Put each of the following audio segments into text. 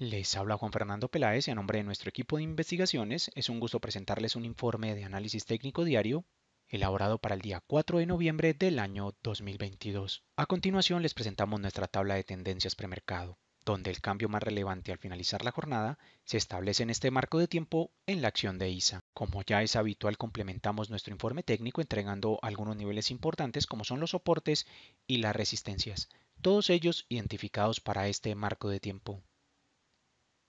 Les habla Juan Fernando Peláez y a nombre de nuestro equipo de investigaciones es un gusto presentarles un informe de análisis técnico diario elaborado para el día 4 de noviembre del año 2022. A continuación les presentamos nuestra tabla de tendencias premercado, donde el cambio más relevante al finalizar la jornada se establece en este marco de tiempo en la acción de ISA. Como ya es habitual complementamos nuestro informe técnico entregando algunos niveles importantes como son los soportes y las resistencias, todos ellos identificados para este marco de tiempo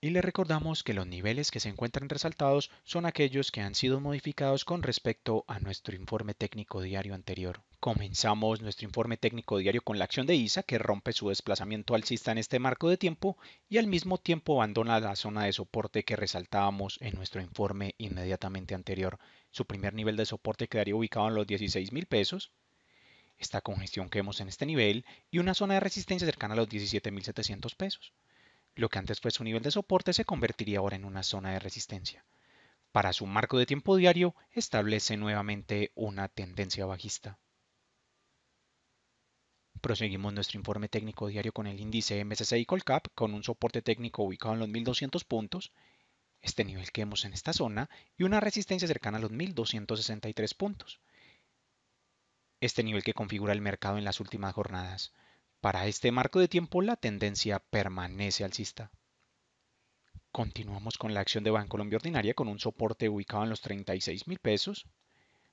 y le recordamos que los niveles que se encuentran resaltados son aquellos que han sido modificados con respecto a nuestro informe técnico diario anterior. Comenzamos nuestro informe técnico diario con la acción de ISA que rompe su desplazamiento alcista en este marco de tiempo y al mismo tiempo abandona la zona de soporte que resaltábamos en nuestro informe inmediatamente anterior. Su primer nivel de soporte quedaría ubicado en los 16 mil pesos, esta congestión que vemos en este nivel y una zona de resistencia cercana a los 17.700 pesos. Lo que antes fue su nivel de soporte se convertiría ahora en una zona de resistencia. Para su marco de tiempo diario establece nuevamente una tendencia bajista. Proseguimos nuestro informe técnico diario con el índice MSCI Colcap con un soporte técnico ubicado en los 1200 puntos, este nivel que vemos en esta zona y una resistencia cercana a los 1263 puntos. Este nivel que configura el mercado en las últimas jornadas. Para este marco de tiempo la tendencia permanece alcista. Continuamos con la acción de Colombia Ordinaria con un soporte ubicado en los 36 mil pesos.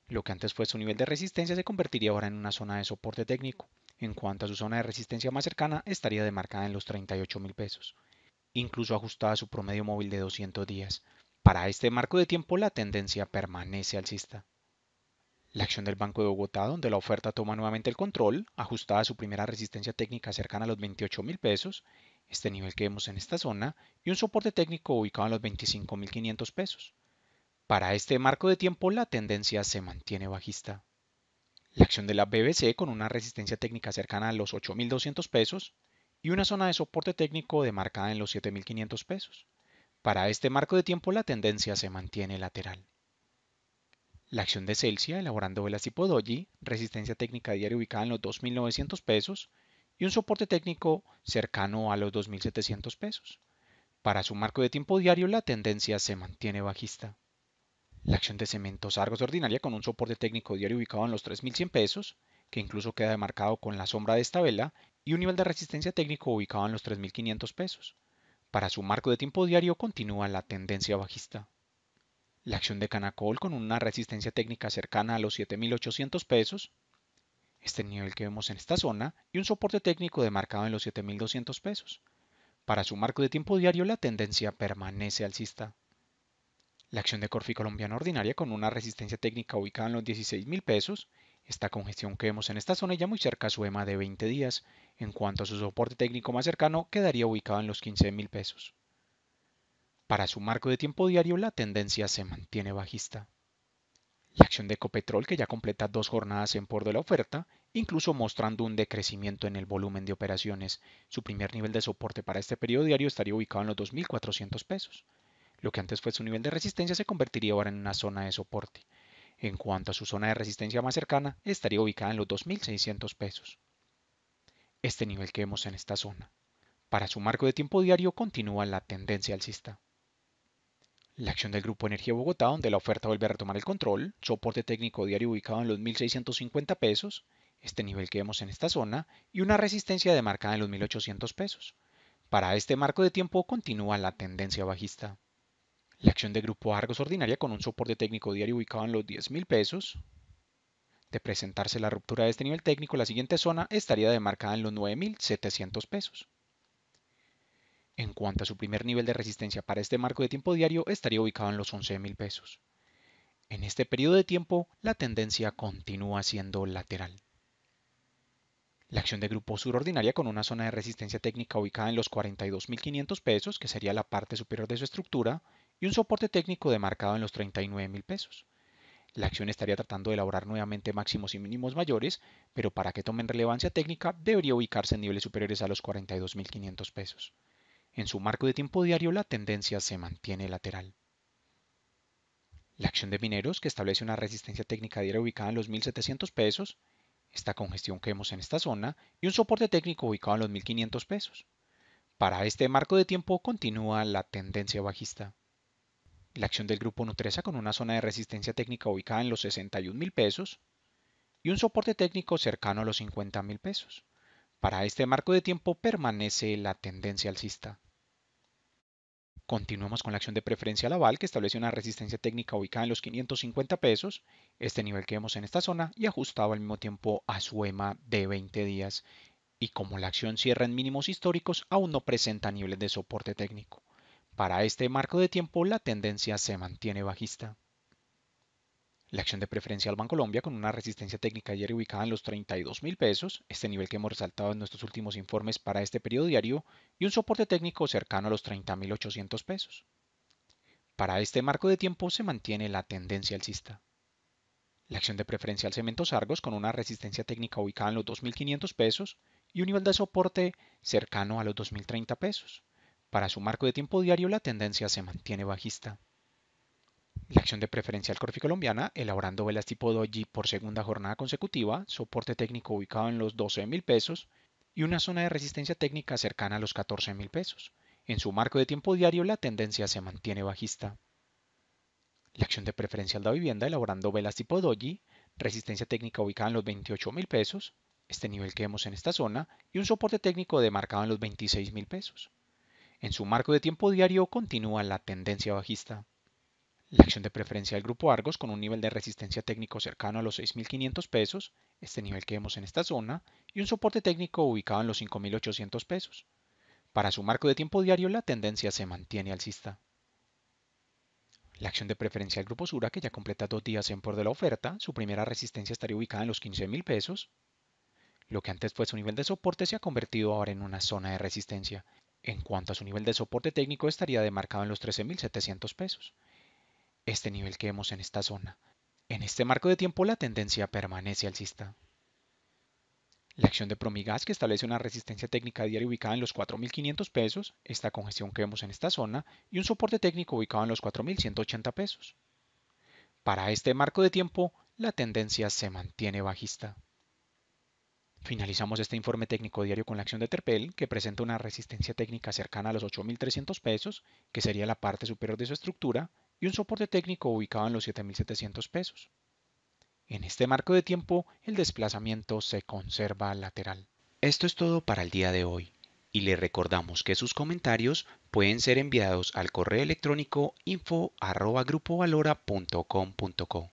Lo que antes fue su nivel de resistencia se convertiría ahora en una zona de soporte técnico. En cuanto a su zona de resistencia más cercana, estaría demarcada en los 38 mil pesos, incluso ajustada a su promedio móvil de 200 días. Para este marco de tiempo la tendencia permanece alcista. La acción del Banco de Bogotá, donde la oferta toma nuevamente el control, ajustada a su primera resistencia técnica cercana a los 28 mil pesos, este nivel que vemos en esta zona, y un soporte técnico ubicado a los 25 mil 500 pesos. Para este marco de tiempo, la tendencia se mantiene bajista. La acción de la BBC con una resistencia técnica cercana a los 8.200 pesos y una zona de soporte técnico demarcada en los 7.500 pesos. Para este marco de tiempo la tendencia se mantiene lateral. La acción de Celsia elaborando velas tipo doji, resistencia técnica diaria ubicada en los 2.900 pesos y un soporte técnico cercano a los 2.700 pesos. Para su marco de tiempo diario la tendencia se mantiene bajista. La acción de Cementos Argos ordinaria con un soporte técnico diario ubicado en los 3.100 pesos, que incluso queda demarcado con la sombra de esta vela, y un nivel de resistencia técnico ubicado en los 3.500 pesos. Para su marco de tiempo diario continúa la tendencia bajista la acción de Canacol con una resistencia técnica cercana a los 7.800 pesos, este nivel que vemos en esta zona, y un soporte técnico demarcado en los 7.200 pesos. Para su marco de tiempo diario la tendencia permanece alcista. La acción de Corfi Colombiana Ordinaria con una resistencia técnica ubicada en los 16.000 pesos, esta congestión que vemos en esta zona ya muy cerca a su EMA de 20 días, en cuanto a su soporte técnico más cercano quedaría ubicado en los 15.000 pesos. Para su marco de tiempo diario la tendencia se mantiene bajista. La acción de Ecopetrol, que ya completa dos jornadas en por de la oferta, incluso mostrando un decrecimiento en el volumen de operaciones, su primer nivel de soporte para este periodo diario estaría ubicado en los 2.400 pesos. Lo que antes fue su nivel de resistencia se convertiría ahora en una zona de soporte. En cuanto a su zona de resistencia más cercana, estaría ubicada en los 2.600 pesos. Este nivel que vemos en esta zona. Para su marco de tiempo diario continúa la tendencia alcista. La acción del Grupo Energía Bogotá, donde la oferta vuelve a retomar el control, soporte técnico diario ubicado en los 1.650 pesos, este nivel que vemos en esta zona, y una resistencia demarcada en los 1.800 pesos. Para este marco de tiempo continúa la tendencia bajista. La acción del Grupo Argos ordinaria con un soporte técnico diario ubicado en los 10.000 pesos. De presentarse la ruptura de este nivel técnico, la siguiente zona estaría demarcada en los 9.700 pesos. En cuanto a su primer nivel de resistencia para este marco de tiempo diario, estaría ubicado en los $11,000. pesos. En este periodo de tiempo, la tendencia continúa siendo lateral. La acción de grupo sur ordinaria con una zona de resistencia técnica ubicada en los 42.500 pesos, que sería la parte superior de su estructura, y un soporte técnico demarcado en los 39.000 pesos. La acción estaría tratando de elaborar nuevamente máximos y mínimos mayores, pero para que tomen relevancia técnica debería ubicarse en niveles superiores a los 42.500 pesos. En su marco de tiempo diario la tendencia se mantiene lateral. La acción de mineros, que establece una resistencia técnica diaria ubicada en los 1.700 pesos, esta congestión que vemos en esta zona, y un soporte técnico ubicado en los 1.500 pesos. Para este marco de tiempo continúa la tendencia bajista. La acción del grupo Nutresa con una zona de resistencia técnica ubicada en los 61.000 pesos y un soporte técnico cercano a los 50.000 pesos. Para este marco de tiempo permanece la tendencia alcista. Continuamos con la acción de preferencia Laval que establece una resistencia técnica ubicada en los 550 pesos, este nivel que vemos en esta zona y ajustado al mismo tiempo a su EMA de 20 días. Y como la acción cierra en mínimos históricos, aún no presenta niveles de soporte técnico. Para este marco de tiempo, la tendencia se mantiene bajista. La acción de preferencial Bancolombia con una resistencia técnica ayer ubicada en los 32 mil pesos, este nivel que hemos resaltado en nuestros últimos informes para este periodo diario, y un soporte técnico cercano a los 30.800 pesos. Para este marco de tiempo se mantiene la tendencia alcista. La acción de preferencial Cementos Argos con una resistencia técnica ubicada en los 2.500 pesos y un nivel de soporte cercano a los 2.030 pesos. Para su marco de tiempo diario la tendencia se mantiene bajista. La acción de preferencial Corfi Colombiana, elaborando velas tipo doji por segunda jornada consecutiva, soporte técnico ubicado en los 12,000 pesos y una zona de resistencia técnica cercana a los 14,000 pesos. En su marco de tiempo diario la tendencia se mantiene bajista. La acción de preferencial da vivienda, elaborando velas tipo doji, resistencia técnica ubicada en los 28 mil pesos, este nivel que vemos en esta zona, y un soporte técnico demarcado en los 26 mil pesos. En su marco de tiempo diario continúa la tendencia bajista. La acción de preferencia del grupo Argos con un nivel de resistencia técnico cercano a los 6.500 pesos, este nivel que vemos en esta zona, y un soporte técnico ubicado en los 5.800 pesos. Para su marco de tiempo diario la tendencia se mantiene alcista. La acción de preferencia del grupo Sura, que ya completa dos días en por de la oferta, su primera resistencia estaría ubicada en los 15.000 pesos. Lo que antes fue su nivel de soporte se ha convertido ahora en una zona de resistencia. En cuanto a su nivel de soporte técnico estaría demarcado en los 13.700 pesos este nivel que vemos en esta zona. En este marco de tiempo la tendencia permanece alcista. La acción de Promigas, que establece una resistencia técnica diaria ubicada en los 4.500 pesos, esta congestión que vemos en esta zona, y un soporte técnico ubicado en los 4.180 pesos. Para este marco de tiempo, la tendencia se mantiene bajista. Finalizamos este informe técnico diario con la acción de Terpel, que presenta una resistencia técnica cercana a los 8.300 pesos, que sería la parte superior de su estructura, y un soporte técnico ubicado en los 7.700 pesos. En este marco de tiempo, el desplazamiento se conserva lateral. Esto es todo para el día de hoy, y le recordamos que sus comentarios pueden ser enviados al correo electrónico info.grupovalora.com.co.